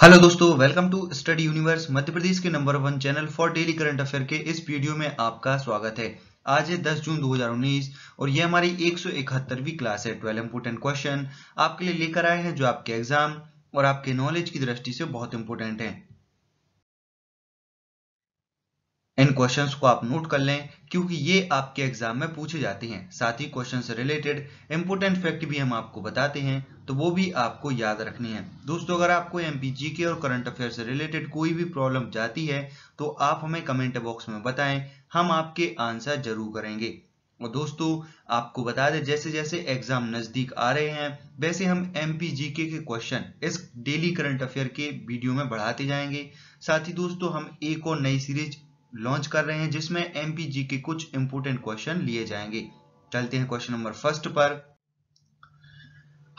Hello दोस्तों welcome to study universe Madhya Pradesh के number one channel for daily current affair के इस वीडियो में आपका स्वागत है आज है 10 जून 2019 और यह हमारी एक इकहत्तरवीं क्लास है 12 इंपोर्टेंट क्वेश्चन आपके लिए लेकर आए हैं जो आपके एग्जाम और आपके नॉलेज की दृष्टि से बहुत इंपॉर्टेंट है इन क्वेश्चंस को आप नोट कर लें क्योंकि ये आपके एग्जाम में पूछे जाते हैं साथ ही क्वेश्चन से रिलेटेड इंपोर्टेंट फैक्ट भी हम आपको बताते हैं तो वो भी आपको याद रखने हैं दोस्तों अगर आपको एम के और करंट अफेयर से रिलेटेड कोई भी प्रॉब्लम जाती है तो आप हमें कमेंट बॉक्स में बताएं हम आपके आंसर जरूर करेंगे और दोस्तों आपको बता दें जैसे जैसे एग्जाम नजदीक आ रहे हैं वैसे हम एम के क्वेश्चन इस डेली करंट अफेयर के वीडियो में बढ़ाते जाएंगे साथ ही दोस्तों हम एक और नई सीरीज लॉन्च कर रहे हैं जिसमें एमपीजी के कुछ इंपोर्टेंट क्वेश्चन लिए जाएंगे चलते हैं क्वेश्चन नंबर फर्स्ट पर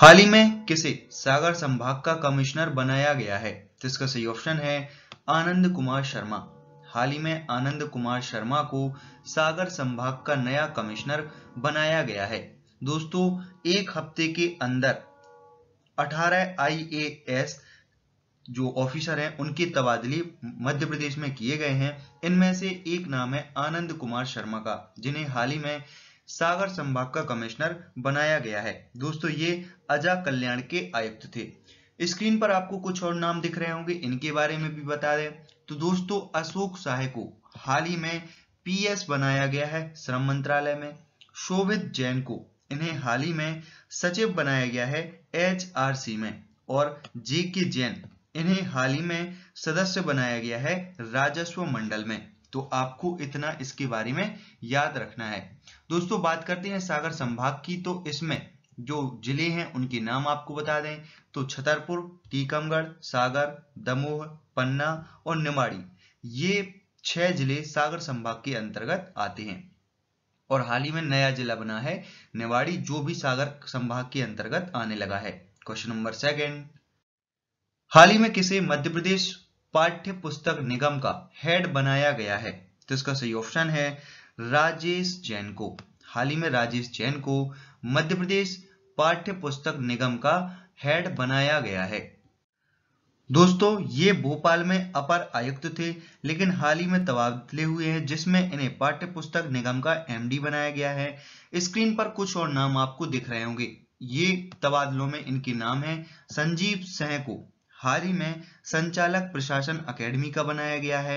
हाल ही में किसे सागर संभाग का कमिश्नर बनाया गया है तो इसका सही ऑप्शन है आनंद कुमार शर्मा हाल ही में आनंद कुमार शर्मा को सागर संभाग का नया कमिश्नर बनाया गया है दोस्तों एक हफ्ते के अंदर 18 आईएएस जो ऑफिसर हैं उनके तबादले मध्य प्रदेश में किए गए हैं इनमें से एक नाम है आनंद कुमार शर्मा का जिन्हें हाल ही में सागर संभाग का कमिश्नर बनाया गया है दोस्तों ये अजा कल्याण के आयुक्त थे स्क्रीन पर आपको कुछ और नाम दिख रहे होंगे इनके बारे में भी बता दें तो दोस्तों अशोक साहे को हाल ही में पीएस बनाया गया है श्रम मंत्रालय में शोभित जैन को इन्हें हाल ही में सचिव बनाया गया है एचआरसी में और जे के जैन इन्हें हाल ही में सदस्य बनाया गया है राजस्व मंडल में तो आपको इतना इसके बारे में याद रखना है दोस्तों बात करते हैं सागर संभाग की तो इसमें जो जिले हैं उनके नाम आपको बता दें तो छतरपुर टीकमगढ़ सागर दमोह पन्ना और निमाड़ी ये छह जिले सागर संभाग के अंतर्गत आते हैं और हाल ही में नया जिला बना है निवाड़ी जो भी सागर संभाग के अंतर्गत आने लगा है क्वेश्चन नंबर सेकंड हाल ही में किसे मध्य प्रदेश पाठ्य पुस्तक निगम का हेड बनाया गया है तो इसका सही ऑप्शन है राजेश जैन को हाल ही में राजेश जैन को मध्य प्रदेश पाठ्य पुस्तक निगम का हेड बनाया गया है दोस्तों ये भोपाल में अपर आयुक्त थे लेकिन हाल ही में तबादले हुए हैं जिसमें इन्हें पाठ्य पुस्तक निगम का एमडी बनाया गया है स्क्रीन पर कुछ और नाम आपको दिख रहे होंगे ये तबादलों में इनके नाम है संजीव सह को हाल ही में संचालक प्रशासन अकेडमी का बनाया गया है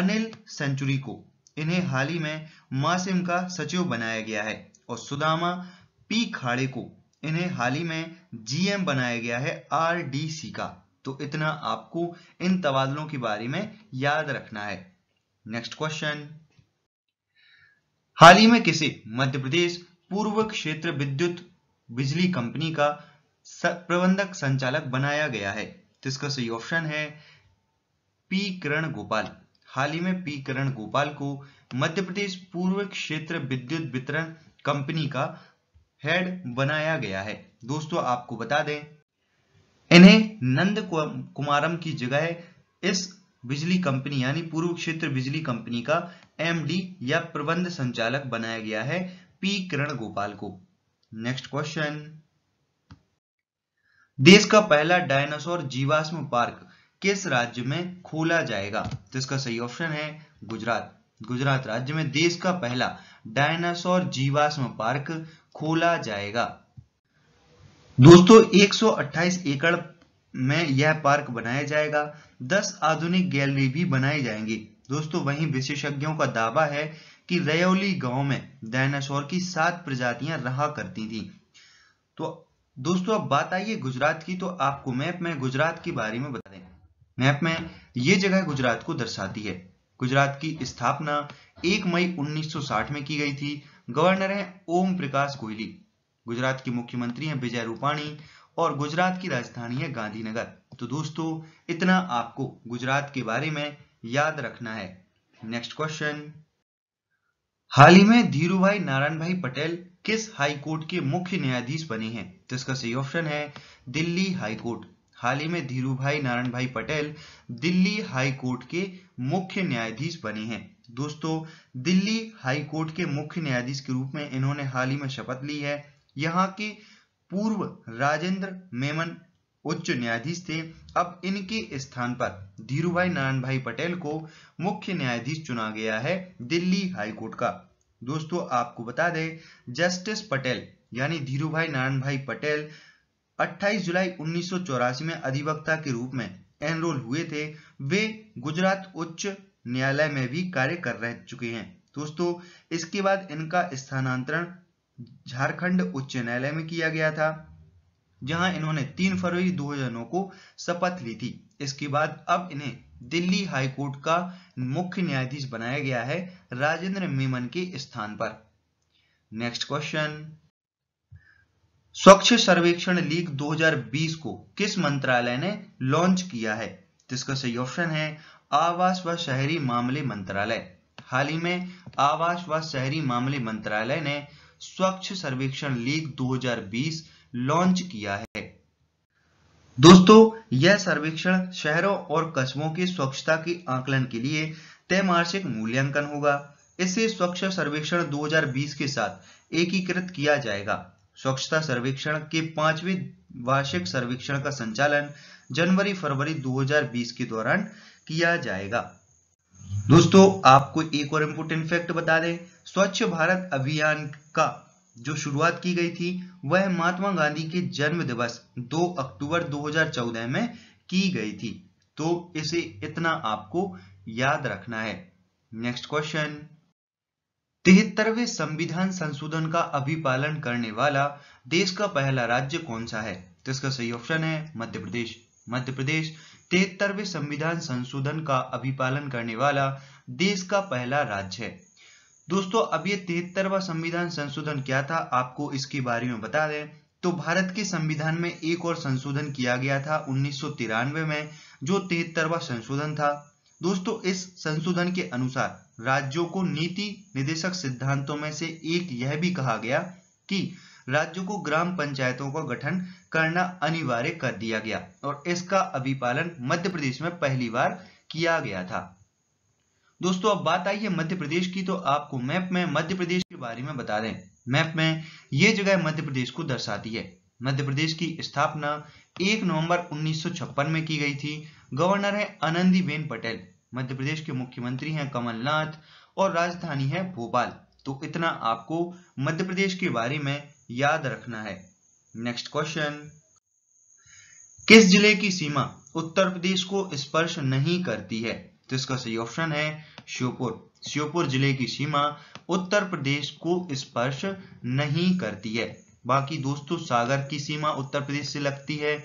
अनिल सेंचुरी को इन्हें हाल ही में मासिम का सचिव बनाया गया है और सुदामा पी खाड़े को इन्हें हाल ही में जीएम बनाया गया है आरडीसी का तो इतना आपको इन तबादलों के बारे में याद रखना है नेक्स्ट क्वेश्चन हाल ही में किसे मध्य प्रदेश पूर्व क्षेत्र विद्युत बिजली कंपनी का प्रबंधक संचालक बनाया गया है तो इसका सही ऑप्शन है पी करण गोपाल हाल ही में पी करण गोपाल को मध्य प्रदेश पूर्व क्षेत्र विद्युत वितरण कंपनी का हेड बनाया गया है दोस्तों आपको बता दें इन्हें नंद कुमारम की जगह इस बिजली कंपनी यानी पूर्व क्षेत्र बिजली कंपनी का एमडी या प्रबंध संचालक बनाया गया है पी किरण गोपाल को नेक्स्ट क्वेश्चन देश का पहला डायनासोर जीवाश्म पार्क किस राज्य में खोला जाएगा तो इसका सही ऑप्शन है गुजरात गुजरात राज्य में देश का पहला डायनासोर जीवाश्म पार्क खोला जाएगा दोस्तों 128 एकड़ में यह पार्क बनाया जाएगा 10 आधुनिक गैलरी भी बनाई जाएंगी दोस्तों वहीं विशेषज्ञों का दावा है कि रयोली गांव में डायनासोर की सात प्रजातियां रहा करती थी तो दोस्तों अब बात आई है गुजरात की तो आपको मैप में गुजरात के बारे में बता दें मैप में ये जगह गुजरात को दर्शाती है गुजरात की स्थापना 1 मई 1960 में की गई थी गवर्नर हैं ओम प्रकाश कोहली गुजरात के मुख्यमंत्री हैं विजय रूपाणी और गुजरात की राजधानी है गांधीनगर तो दोस्तों इतना आपको गुजरात के बारे में याद रखना है नेक्स्ट क्वेश्चन हाल ही में धीरू भाई नारायण भाई पटेल किस हाई कोर्ट के मुख्य न्यायाधीश बने हैं तो इसका सही ऑप्शन है दिल्ली हाई कोर्ट हाल ही में धीरू भाई नारायण भाई पटेल दिल्ली हाई कोर्ट के मुख्य न्यायाधीश बने हैं दोस्तों दिल्ली हाई कोर्ट के मुख्य न्यायाधीश के रूप में इन्होंने हाल ही में शपथ ली है यहाँ के पूर्व राजेंद्र मेमन उच्च न्यायाधीश थे अब इनके स्थान पर धीरू भाई नारायण भाई पटेल को मुख्य न्यायाधीश चुना गया है दिल्ली हाईकोर्ट का दोस्तों आपको बता दें जस्टिस पटेल यानी धीरू भाई नारायण भाई पटेल 28 जुलाई उन्नीस में अधिवक्ता के रूप में एनरोल हुए थे वे गुजरात उच्च न्यायालय में भी कार्य कर रह चुके हैं दोस्तों इसके बाद इनका स्थानांतरण झारखंड उच्च न्यायालय में किया गया था जहां इन्होंने 3 फरवरी 2009 को शपथ ली थी इसके बाद अब इन्हें दिल्ली हाईकोर्ट का मुख्य न्यायाधीश बनाया गया है राजेंद्र मेमन के स्थान पर नेक्स्ट क्वेश्चन स्वच्छ सर्वेक्षण लीग 2020 को किस मंत्रालय ने लॉन्च किया है जिसका सही ऑप्शन है आवास व शहरी मामले मंत्रालय हाल ही में आवास व शहरी मामले मंत्रालय ने स्वच्छ सर्वेक्षण लीग 2020 लॉन्च किया है दोस्तों यह सर्वेक्षण शहरों और कस्बों की स्वच्छता के आकलन के लिए त्रैमासिक मूल्यांकन होगा इसे स्वच्छ सर्वेक्षण 2020 के साथ एकीकृत किया जाएगा स्वच्छता सर्वेक्षण के पांचवें वार्षिक सर्वेक्षण का संचालन जनवरी फरवरी 2020 के दौरान किया जाएगा दोस्तों आपको एक और इम्पोर्टेंट फैक्ट बता दें स्वच्छ भारत अभियान का जो शुरुआत की गई थी वह महात्मा गांधी के जन्म दिवस दो अक्टूबर 2014 में की गई थी तो इसे इतना आपको याद रखना है नेक्स्ट क्वेश्चन तिहत्तरवे संविधान संशोधन का अभिपालन करने वाला देश का पहला राज्य कौन सा है तो इसका सही ऑप्शन है मध्य प्रदेश मध्य प्रदेश तिहत्तरवे संविधान संशोधन का अभिपालन करने वाला देश का पहला राज्य है दोस्तों अब ये तिहत्तरवा संविधान संशोधन क्या था आपको इसके बारे में बता दें तो भारत के संविधान में एक और संशोधन किया गया था उन्नीस में जो तिहत्तरवा संशोधन था दोस्तों इस संशोधन के अनुसार राज्यों को नीति निदेशक सिद्धांतों में से एक यह भी कहा गया कि राज्यों को ग्राम पंचायतों का गठन करना अनिवार्य कर दिया गया और इसका अभिपालन मध्य प्रदेश में पहली बार किया गया था दोस्तों अब बात आई है मध्य प्रदेश की तो आपको मैप में मध्य प्रदेश के बारे में बता दें मैप में ये जगह मध्य प्रदेश को दर्शाती है मध्य प्रदेश की स्थापना 1 नवंबर 1956 में की गई थी गवर्नर है आनंदीबेन पटेल मध्य प्रदेश के मुख्यमंत्री हैं कमलनाथ और राजधानी है भोपाल तो इतना आपको मध्य प्रदेश के बारे में याद रखना है नेक्स्ट क्वेश्चन किस जिले की सीमा उत्तर प्रदेश को स्पर्श नहीं करती है तो इसका सही ऑप्शन है श्योपुर श्योपुर जिले की सीमा उत्तर प्रदेश को स्पर्श नहीं करती है बाकी दोस्तों सागर की सीमा उत्तर प्रदेश से लगती है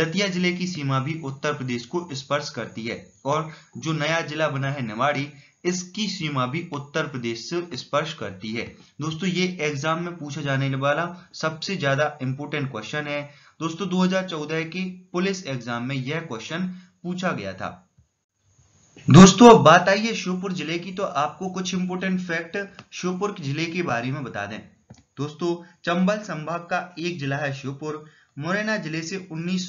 दतिया जिले की सीमा भी उत्तर प्रदेश को स्पर्श करती है और जो नया जिला बना है निवाड़ी इसकी सीमा भी उत्तर प्रदेश से स्पर्श करती है दोस्तों ये एग्जाम में पूछा जाने वाला सबसे ज्यादा इंपोर्टेंट क्वेश्चन है दोस्तों 2014 के पुलिस एग्जाम में यह क्वेश्चन पूछा गया था दोस्तों अब बात आई है श्योपुर जिले की तो आपको कुछ इंपोर्टेंट फैक्ट श्योपुर जिले के बारे में बता दें दोस्तों चंबल संभाग का एक जिला है श्योपुर मुरैना जिले से उन्नीस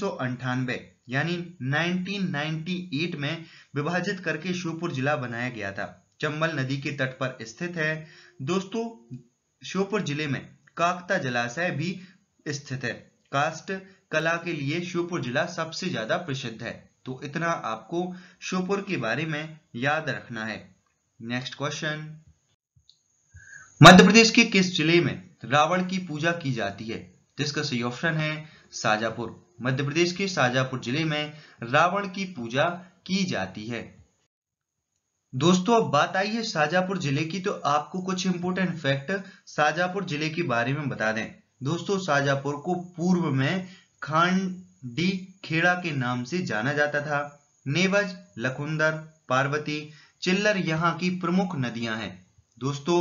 यानी 1998 में विभाजित करके श्योपुर जिला बनाया गया था चंबल नदी के तट पर स्थित है दोस्तों श्योपुर जिले में काकता जलाशय भी स्थित है कास्ट कला के लिए श्योपुर जिला सबसे ज्यादा प्रसिद्ध है तो इतना आपको श्योपुर के बारे में याद रखना है नेक्स्ट क्वेश्चन मध्य प्रदेश के किस जिले में रावण की पूजा की जाती है जिसका सही ऑप्शन है साजापुर मध्य प्रदेश के साजापुर जिले में रावण की पूजा की जाती है दोस्तों अब बात आई है साजापुर जिले की तो आपको कुछ इंपोर्टेंट फैक्ट साजापुर जिले के बारे में बता दें दोस्तों साजापुर को पूर्व में खांड डी खेड़ा के नाम से जाना जाता था नेवज लखुंदर पार्वती चिल्लर यहाँ की प्रमुख नदियां हैं दोस्तों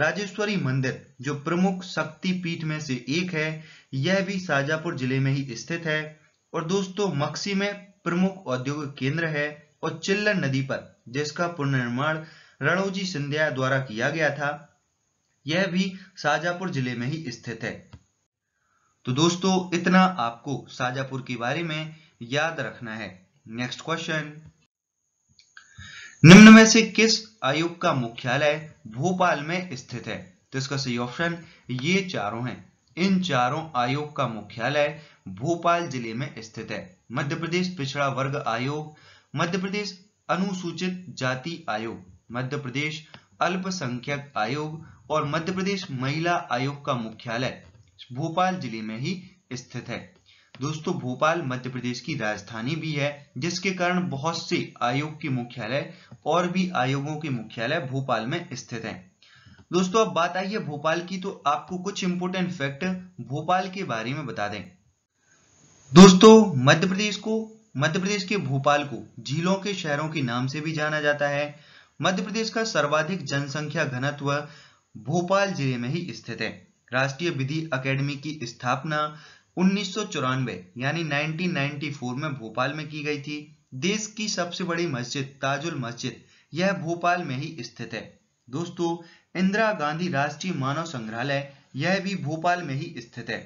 राजेश्वरी मंदिर जो प्रमुख शक्ति पीठ में से एक है यह भी साजापुर जिले में ही स्थित है और दोस्तों मक्सी में प्रमुख औद्योगिक केंद्र है और चिल्लर नदी पर जिसका पुनर्निर्माण रणोजी सिंधिया द्वारा किया गया था यह भी साजापुर जिले में ही स्थित है तो दोस्तों इतना आपको साजापुर के बारे में याद रखना है नेक्स्ट क्वेश्चन निम्न में से किस आयोग का मुख्यालय भोपाल में स्थित है तो इसका सही ऑप्शन ये चारों हैं इन चारों आयोग का मुख्यालय भोपाल जिले में स्थित है मध्य प्रदेश पिछड़ा वर्ग आयोग मध्य प्रदेश अनुसूचित जाति आयोग मध्य प्रदेश अल्पसंख्यक आयोग और मध्य प्रदेश महिला आयोग का मुख्यालय भोपाल जिले में ही स्थित है दोस्तों भोपाल मध्य प्रदेश की राजधानी भी है जिसके कारण बहुत से आयोग के मुख्यालय और भी आयोगों के मुख्यालय भोपाल में स्थित हैं। दोस्तों अब बात आई है भोपाल की तो आपको कुछ इंपोर्टेंट फैक्ट भोपाल के बारे में बता दें दोस्तों मध्य प्रदेश को मध्य प्रदेश के भोपाल को झीलों के शहरों के नाम से भी जाना जाता है मध्य प्रदेश का सर्वाधिक जनसंख्या घनत्व भोपाल जिले में ही स्थित है राष्ट्रीय विधि अकेडमी की स्थापना उन्नीस यानी 1994 में भोपाल में की गई थी देश की सबसे बड़ी मस्जिद ताजुल मस्जिद यह भोपाल में ही स्थित है दोस्तों इंदिरा गांधी राष्ट्रीय मानव संग्रहालय यह भी भोपाल में ही स्थित है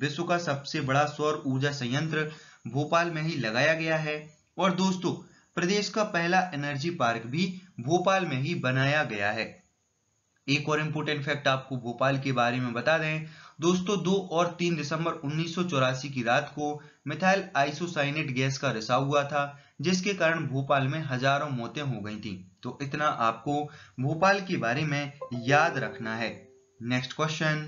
विश्व का सबसे बड़ा सौर ऊर्जा संयंत्र भोपाल में ही लगाया गया है और दोस्तों प्रदेश का पहला एनर्जी पार्क भी भोपाल में ही बनाया गया है एक और इम्पोर्टेंट फैक्ट आपको भोपाल के बारे में बता दें दोस्तों दो और तीन दिसंबर उन्नीस की रात को मिथाइल आइसोसाइनेट गैस का रिसाव हुआ था जिसके कारण भोपाल में हजारों मौतें हो गई थी तो इतना आपको भोपाल के बारे में याद रखना है नेक्स्ट क्वेश्चन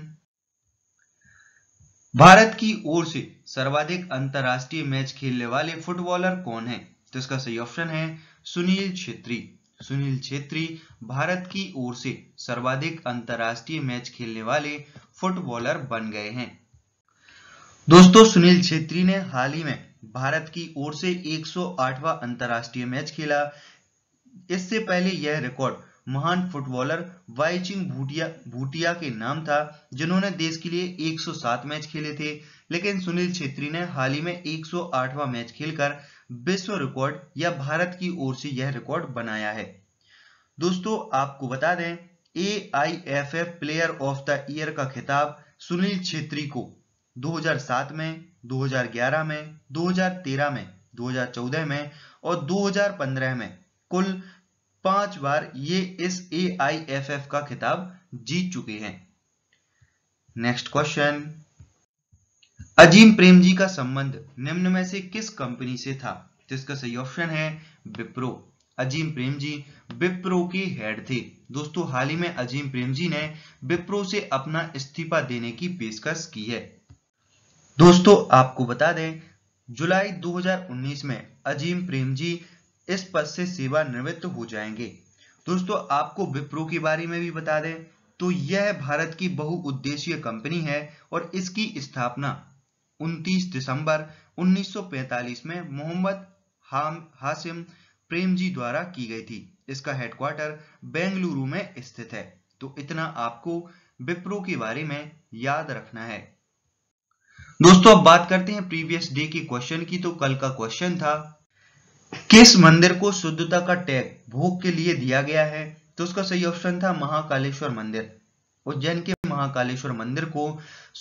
भारत की ओर से सर्वाधिक अंतर्राष्ट्रीय मैच खेलने वाले फुटबॉलर कौन है तो इसका सही ऑप्शन है सुनील छेत्री सुनील छेत्री भारत की ओर से सर्वाधिक अंतरराष्ट्रीय मैच खेलने वाले फुटबॉलर बन गए हैं दोस्तों सुनील छेत्री ने हाल ही में भारत की ओर से 108वां अंतरराष्ट्रीय मैच खेला इससे पहले यह रिकॉर्ड महान फुटबॉलर वाइचिंग भूटिया भूटिया के नाम था जिन्होंने देश के लिए 107 मैच खेले थे लेकिन सुनील छेत्री ने हाल ही में 108वां मैच खेलकर विश्व रिकॉर्ड या भारत की ओर से यह रिकॉर्ड बनाया है दोस्तों आपको बता दें A I F F player of the year का खिताब सुनील छेत्री को 2007 में 2011 में 2013 में 2014 में और 2015 में कुल पांच बार ये इस ए आई एफ एफ का खिताब जीत चुके हैं नेक्स्ट क्वेश्चन अजीम प्रेम जी का संबंध निम्न में से किस कंपनी से था तो इसका सही ऑप्शन है विप्रो अजीम प्रेम जी विप्रो के हेड थे दोस्तों हाल ही में अजीम प्रेम जी ने विप्रो से अपना इस्तीफा देने की पेशकश की है दोस्तों आपको बता दें जुलाई 2019 में अजीम प्रेम जी इस पद से सेवानिवृत्त हो जाएंगे दोस्तों आपको विप्रो के बारे में भी बता दें तो यह भारत की बहुउद्देशीय कंपनी है और इसकी स्थापना 29 दिसंबर 1945 में मोहम्मद हासिम प्रेमजी द्वारा की गई थी इसका हेडक्वार्टर बेंगलुरु में स्थित है तो इतना आपको विप्रो के बारे में याद रखना है दोस्तों अब बात करते हैं प्रीवियस डे के क्वेश्चन की तो कल का क्वेश्चन था किस मंदिर को शुद्धता का टैग भोग के लिए दिया गया है तो उसका सही ऑप्शन था महाकालेश्वर मंदिर उज्जैन के महाकालेश्वर मंदिर को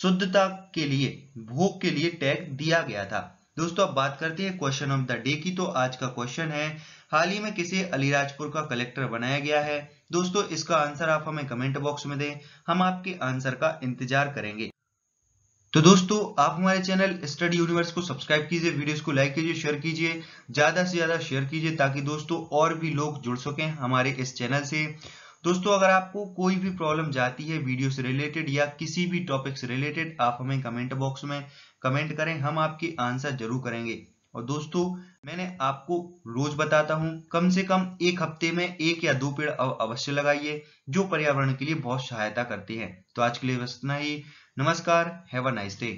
शुद्धता के लिए भोग के लिए टैग दिया गया था दोस्तों अब बात करते हैं क्वेश्चन ऑफ द डे की तो आज का क्वेश्चन है हाल ही में किसे अलीराजपुर का कलेक्टर बनाया गया है दोस्तों इसका आंसर आप हमें कमेंट बॉक्स में दें हम आपके आंसर का इंतजार करेंगे तो दोस्तों आप हमारे चैनल स्टडी यूनिवर्स को सब्सक्राइब कीजिए वीडियोस को लाइक कीजिए शेयर कीजिए ज्यादा से ज्यादा शेयर कीजिए ताकि दोस्तों और भी लोग जुड़ सकें हमारे इस चैनल से दोस्तों अगर आपको कोई भी प्रॉब्लम जाती है वीडियो से रिलेटेड या किसी भी टॉपिक से रिलेटेड आप हमें कमेंट बॉक्स में कमेंट करें हम आपकी आंसर जरूर करेंगे और दोस्तों मैंने आपको रोज बताता हूं कम से कम एक हफ्ते में एक या दो पेड़ अवश्य लगाइए जो पर्यावरण के लिए बहुत सहायता करते हैं तो आज के लिए बस इतना ही नमस्कार हैव अ नाइस डे